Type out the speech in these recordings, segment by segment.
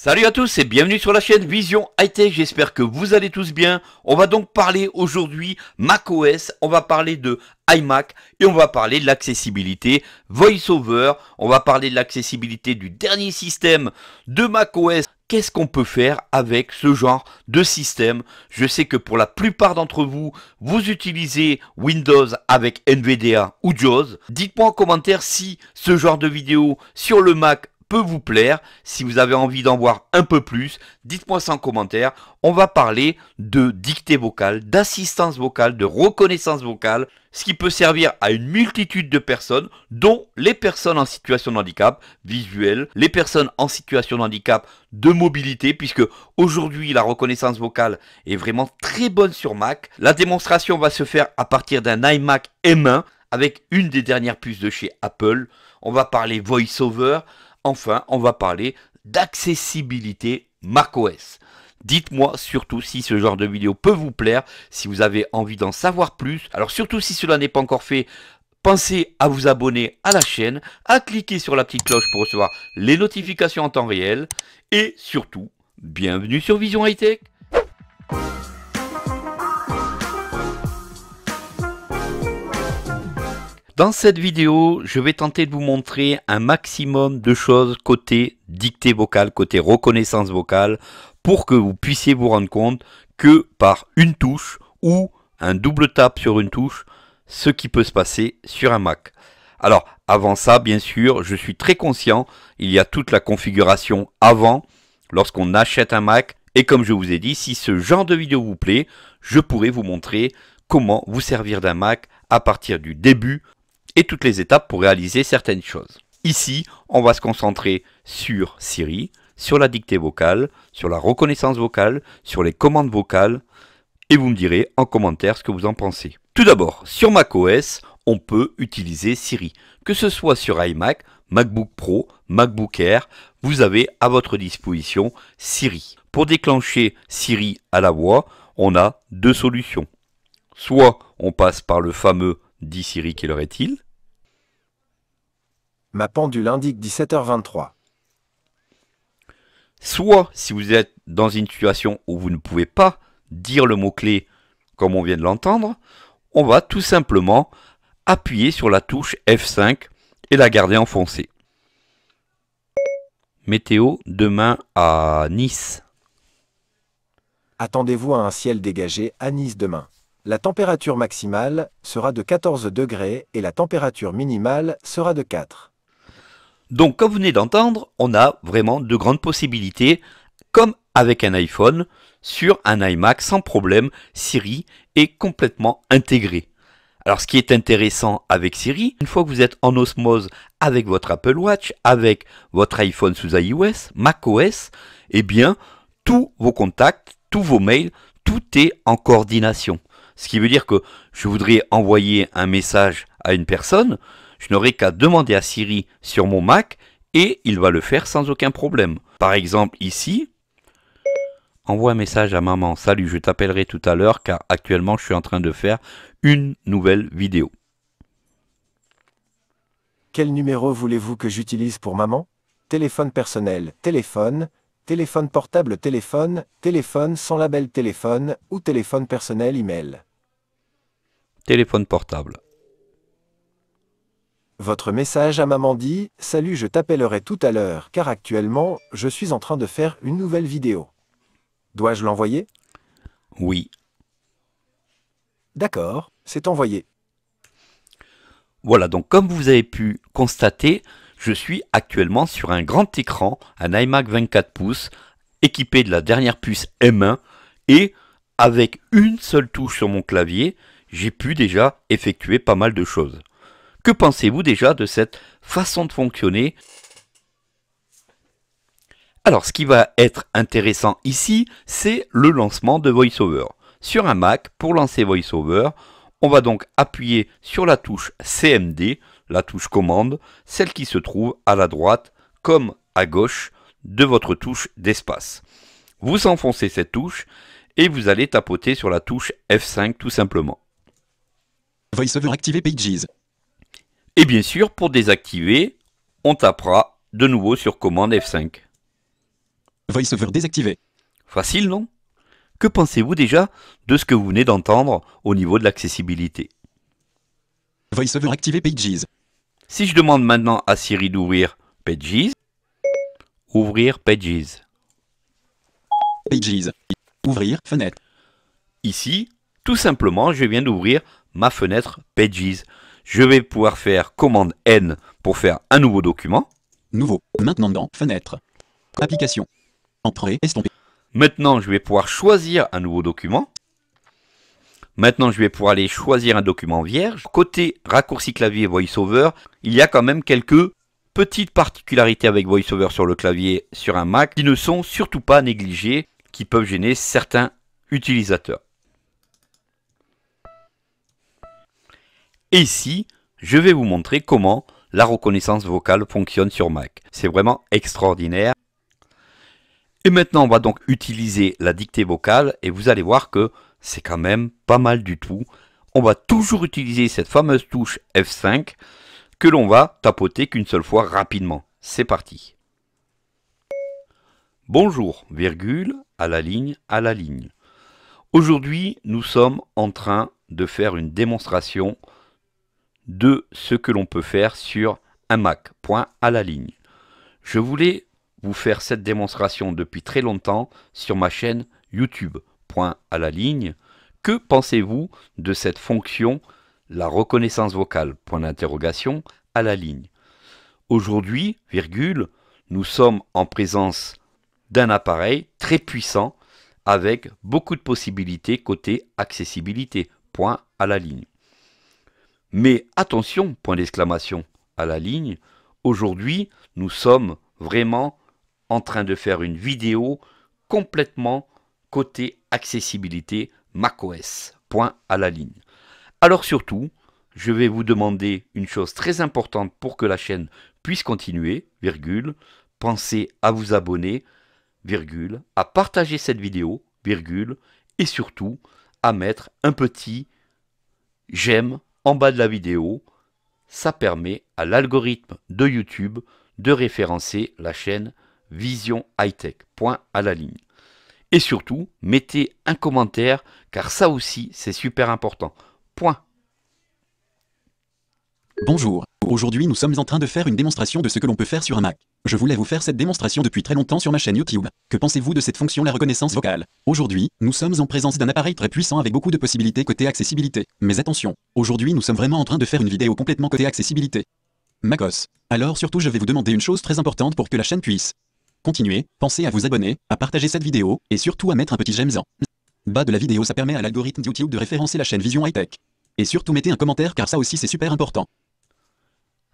Salut à tous et bienvenue sur la chaîne Vision Hightech, j'espère que vous allez tous bien. On va donc parler aujourd'hui macOS, on va parler de iMac et on va parler de l'accessibilité VoiceOver, on va parler de l'accessibilité du dernier système de macOS. Qu'est-ce qu'on peut faire avec ce genre de système Je sais que pour la plupart d'entre vous, vous utilisez Windows avec NVDA ou JAWS. Dites-moi en commentaire si ce genre de vidéo sur le Mac peut vous plaire. Si vous avez envie d'en voir un peu plus, dites-moi ça en commentaire. On va parler de dictée vocale, d'assistance vocale, de reconnaissance vocale, ce qui peut servir à une multitude de personnes, dont les personnes en situation de handicap visuel, les personnes en situation de handicap de mobilité, puisque aujourd'hui la reconnaissance vocale est vraiment très bonne sur Mac. La démonstration va se faire à partir d'un iMac M1 avec une des dernières puces de chez Apple. On va parler VoiceOver, Enfin, on va parler d'accessibilité macOS. Dites-moi surtout si ce genre de vidéo peut vous plaire, si vous avez envie d'en savoir plus. Alors surtout si cela n'est pas encore fait, pensez à vous abonner à la chaîne, à cliquer sur la petite cloche pour recevoir les notifications en temps réel. Et surtout, bienvenue sur Vision Hightech Dans cette vidéo, je vais tenter de vous montrer un maximum de choses côté dictée vocale, côté reconnaissance vocale, pour que vous puissiez vous rendre compte que par une touche ou un double tap sur une touche, ce qui peut se passer sur un Mac. Alors, avant ça, bien sûr, je suis très conscient, il y a toute la configuration avant, lorsqu'on achète un Mac, et comme je vous ai dit, si ce genre de vidéo vous plaît, je pourrais vous montrer comment vous servir d'un Mac à partir du début et toutes les étapes pour réaliser certaines choses. Ici, on va se concentrer sur Siri, sur la dictée vocale, sur la reconnaissance vocale, sur les commandes vocales, et vous me direz en commentaire ce que vous en pensez. Tout d'abord, sur macOS, on peut utiliser Siri. Que ce soit sur iMac, MacBook Pro, MacBook Air, vous avez à votre disposition Siri. Pour déclencher Siri à la voix, on a deux solutions. Soit on passe par le fameux « dit Siri, qui leur est-il » Ma pendule indique 17h23. Soit, si vous êtes dans une situation où vous ne pouvez pas dire le mot-clé comme on vient de l'entendre, on va tout simplement appuyer sur la touche F5 et la garder enfoncée. Météo demain à Nice. Attendez-vous à un ciel dégagé à Nice demain. La température maximale sera de 14 degrés et la température minimale sera de 4. Donc comme vous venez d'entendre, on a vraiment de grandes possibilités, comme avec un iPhone, sur un iMac sans problème, Siri est complètement intégré. Alors ce qui est intéressant avec Siri, une fois que vous êtes en osmose avec votre Apple Watch, avec votre iPhone sous iOS, macOS, eh bien tous vos contacts, tous vos mails, tout est en coordination. Ce qui veut dire que je voudrais envoyer un message à une personne, je n'aurai qu'à demander à Siri sur mon Mac et il va le faire sans aucun problème. Par exemple ici, envoie un message à maman, salut, je t'appellerai tout à l'heure car actuellement je suis en train de faire une nouvelle vidéo. Quel numéro voulez-vous que j'utilise pour maman Téléphone personnel, téléphone, téléphone portable, téléphone, téléphone sans label téléphone ou téléphone personnel email. Téléphone portable. Votre message à maman dit « Salut je t'appellerai tout à l'heure car actuellement, je suis en train de faire une nouvelle vidéo. Dois-je l'envoyer » Oui. D'accord, c'est envoyé. Voilà, donc comme vous avez pu constater, je suis actuellement sur un grand écran, un iMac 24 pouces, équipé de la dernière puce M1 et avec une seule touche sur mon clavier, j'ai pu déjà effectuer pas mal de choses. Que pensez-vous déjà de cette façon de fonctionner Alors, ce qui va être intéressant ici, c'est le lancement de VoiceOver. Sur un Mac, pour lancer VoiceOver, on va donc appuyer sur la touche CMD, la touche commande, celle qui se trouve à la droite comme à gauche de votre touche d'espace. Vous enfoncez cette touche et vous allez tapoter sur la touche F5 tout simplement. VoiceOver activé Pages. Et bien sûr, pour désactiver, on tapera de nouveau sur commande F5. VoiceOver désactivé. Facile, non Que pensez-vous déjà de ce que vous venez d'entendre au niveau de l'accessibilité VoiceOver activer Pages. Si je demande maintenant à Siri d'ouvrir Pages, ouvrir Pages. Pages. Ouvrir fenêtre. Ici, tout simplement, je viens d'ouvrir ma fenêtre Pages je vais pouvoir faire commande N pour faire un nouveau document. Nouveau. Maintenant dans fenêtre. Application. Entrée Maintenant, je vais pouvoir choisir un nouveau document. Maintenant, je vais pouvoir aller choisir un document vierge. Côté raccourci clavier VoiceOver, il y a quand même quelques petites particularités avec VoiceOver sur le clavier sur un Mac qui ne sont surtout pas négligées, qui peuvent gêner certains utilisateurs. Et ici, je vais vous montrer comment la reconnaissance vocale fonctionne sur Mac. C'est vraiment extraordinaire. Et maintenant, on va donc utiliser la dictée vocale et vous allez voir que c'est quand même pas mal du tout. On va toujours utiliser cette fameuse touche F5 que l'on va tapoter qu'une seule fois rapidement. C'est parti. Bonjour, virgule, à la ligne, à la ligne. Aujourd'hui, nous sommes en train de faire une démonstration de ce que l'on peut faire sur un Mac. Point à la ligne. Je voulais vous faire cette démonstration depuis très longtemps sur ma chaîne YouTube. à la ligne. Que pensez-vous de cette fonction, la reconnaissance vocale Point d'interrogation à la ligne. Aujourd'hui, nous sommes en présence d'un appareil très puissant avec beaucoup de possibilités côté accessibilité. Point à la ligne. Mais attention, point d'exclamation, à la ligne, aujourd'hui nous sommes vraiment en train de faire une vidéo complètement côté accessibilité macOS. Point à la ligne. Alors surtout, je vais vous demander une chose très importante pour que la chaîne puisse continuer, virgule, pensez à vous abonner, virgule, à partager cette vidéo, virgule, et surtout à mettre un petit j'aime en bas de la vidéo, ça permet à l'algorithme de YouTube de référencer la chaîne Vision High Tech. Point à la ligne. Et surtout, mettez un commentaire car ça aussi c'est super important. Point. Bonjour, aujourd'hui nous sommes en train de faire une démonstration de ce que l'on peut faire sur un Mac. Je voulais vous faire cette démonstration depuis très longtemps sur ma chaîne YouTube. Que pensez-vous de cette fonction la reconnaissance vocale Aujourd'hui, nous sommes en présence d'un appareil très puissant avec beaucoup de possibilités côté accessibilité. Mais attention, aujourd'hui nous sommes vraiment en train de faire une vidéo complètement côté accessibilité. MacOS. Alors surtout je vais vous demander une chose très importante pour que la chaîne puisse continuer, pensez à vous abonner, à partager cette vidéo, et surtout à mettre un petit j'aime en bas de la vidéo ça permet à l'algorithme YouTube de référencer la chaîne Vision High Et surtout mettez un commentaire car ça aussi c'est super important.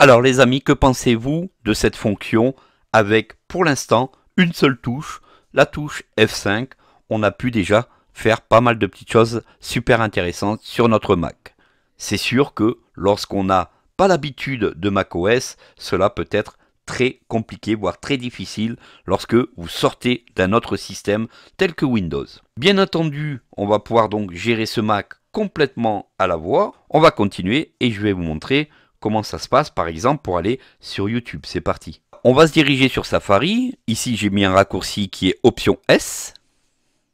Alors les amis, que pensez-vous de cette fonction avec pour l'instant une seule touche, la touche F5 On a pu déjà faire pas mal de petites choses super intéressantes sur notre Mac. C'est sûr que lorsqu'on n'a pas l'habitude de macOS, cela peut être très compliqué, voire très difficile lorsque vous sortez d'un autre système tel que Windows. Bien entendu, on va pouvoir donc gérer ce Mac complètement à la voix. On va continuer et je vais vous montrer comment ça se passe par exemple pour aller sur YouTube. C'est parti. On va se diriger sur Safari. Ici, j'ai mis un raccourci qui est option S.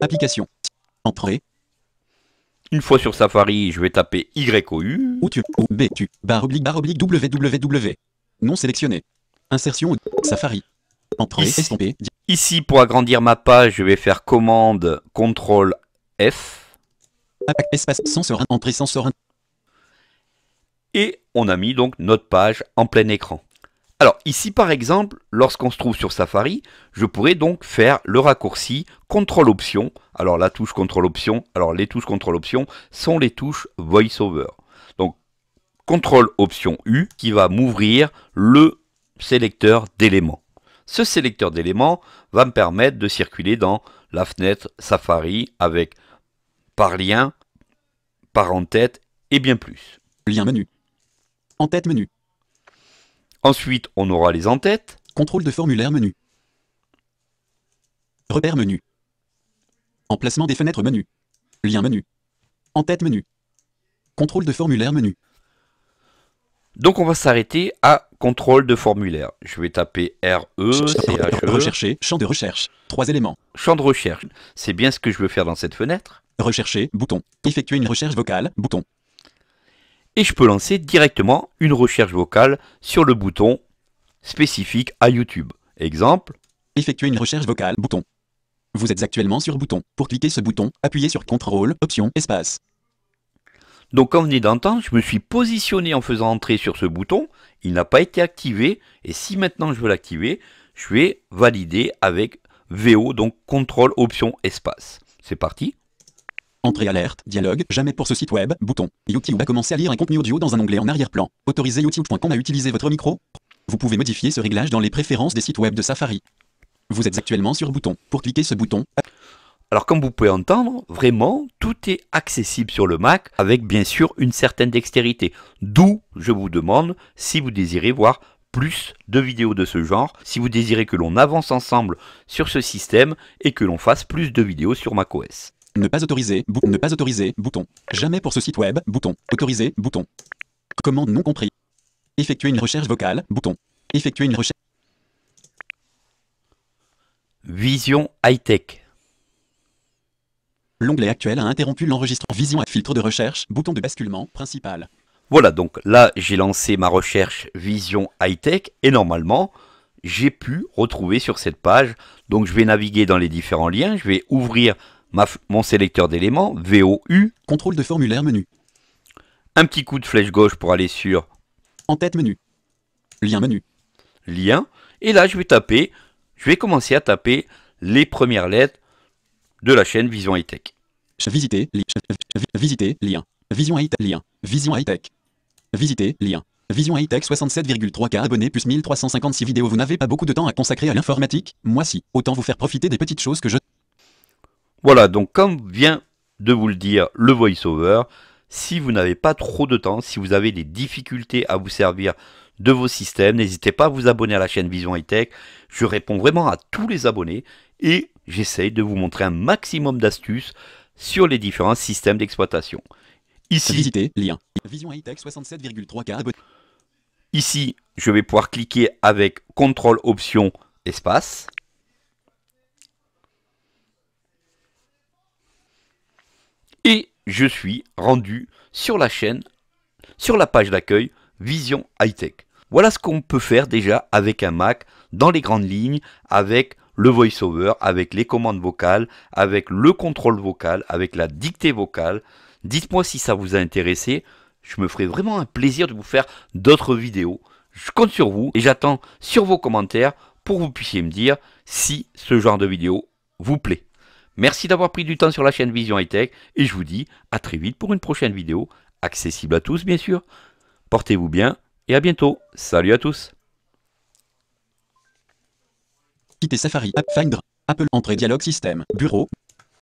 Application. Entrée. Une fois sur Safari, je vais taper y Ou ou B, tu, barre oblique, barre www. Non sélectionné. Insertion, Safari. Entrée, ici, Ici, pour agrandir ma page, je vais faire commande CTRL F. Espace, entrée, sans Et on a mis donc notre page en plein écran. Alors ici par exemple, lorsqu'on se trouve sur Safari, je pourrais donc faire le raccourci CTRL Option. Alors la touche CTRL Option, alors les touches CTRL Option sont les touches VoiceOver. Donc CTRL Option U qui va m'ouvrir le sélecteur d'éléments. Ce sélecteur d'éléments va me permettre de circuler dans la fenêtre Safari avec par lien, par en tête et bien plus. Lien menu. En-tête menu. Ensuite, on aura les en-têtes. Contrôle de formulaire menu. Repère menu. Emplacement des fenêtres menu. Lien menu. En-tête menu. Contrôle de formulaire menu. Donc on va s'arrêter à contrôle de formulaire. Je vais taper RE, -E. e. Rechercher, champ de recherche, trois éléments. Champ de recherche, c'est bien ce que je veux faire dans cette fenêtre. Rechercher, bouton. Effectuer une recherche vocale, bouton et je peux lancer directement une recherche vocale sur le bouton spécifique à YouTube. Exemple. Effectuer une recherche vocale, bouton. Vous êtes actuellement sur bouton. Pour cliquer ce bouton, appuyez sur CTRL, option, espace. Donc en vous venez d'entendre, je me suis positionné en faisant entrer sur ce bouton. Il n'a pas été activé. Et si maintenant je veux l'activer, je vais valider avec VO, donc CTRL, option, espace. C'est parti. Entrée alerte, dialogue, jamais pour ce site web, bouton. YouTube a commencé à lire un contenu audio dans un onglet en arrière-plan. Autorisez youtube.com à utiliser votre micro. Vous pouvez modifier ce réglage dans les préférences des sites web de Safari. Vous êtes actuellement sur bouton. Pour cliquer ce bouton... Alors comme vous pouvez entendre, vraiment, tout est accessible sur le Mac avec bien sûr une certaine dextérité. D'où je vous demande si vous désirez voir plus de vidéos de ce genre, si vous désirez que l'on avance ensemble sur ce système et que l'on fasse plus de vidéos sur macOS. Ne pas autoriser, bouton, ne pas autoriser, bouton. Jamais pour ce site web, bouton. Autoriser, bouton. Commande non compris. Effectuer une recherche vocale, bouton. Effectuer une recherche. Vision high-tech. L'onglet actuel a interrompu l'enregistrement. Vision à filtre de recherche, bouton de basculement principal. Voilà, donc là, j'ai lancé ma recherche Vision high-tech et normalement, j'ai pu retrouver sur cette page. Donc, je vais naviguer dans les différents liens, je vais ouvrir mon sélecteur d'éléments, VOU. Contrôle de formulaire menu. Un petit coup de flèche gauche pour aller sur... En tête menu. Lien menu. Lien. Et là, je vais taper, je vais commencer à taper les premières lettres de la chaîne Vision High Tech. Visiter, lien. Vision High lien. Vision High Tech. Visiter, lien. Vision High Tech 67,3K abonnés plus 1356 vidéos. Vous n'avez pas beaucoup de temps à consacrer à l'informatique, moi si. Autant vous faire profiter des petites choses que je... Voilà, donc comme vient de vous le dire le voiceover, si vous n'avez pas trop de temps, si vous avez des difficultés à vous servir de vos systèmes, n'hésitez pas à vous abonner à la chaîne Vision High Je réponds vraiment à tous les abonnés et j'essaye de vous montrer un maximum d'astuces sur les différents systèmes d'exploitation. Ici, lien. Ici, je vais pouvoir cliquer avec CTRL Option Espace. Et je suis rendu sur la chaîne, sur la page d'accueil Vision High Tech. Voilà ce qu'on peut faire déjà avec un Mac dans les grandes lignes, avec le VoiceOver, avec les commandes vocales, avec le contrôle vocal, avec la dictée vocale. Dites-moi si ça vous a intéressé. Je me ferai vraiment un plaisir de vous faire d'autres vidéos. Je compte sur vous et j'attends sur vos commentaires pour que vous puissiez me dire si ce genre de vidéo vous plaît. Merci d'avoir pris du temps sur la chaîne Vision tech et je vous dis à très vite pour une prochaine vidéo, accessible à tous bien sûr. Portez-vous bien et à bientôt. Salut à tous. Quitter Safari, Apple, entrée dialogue système, bureau,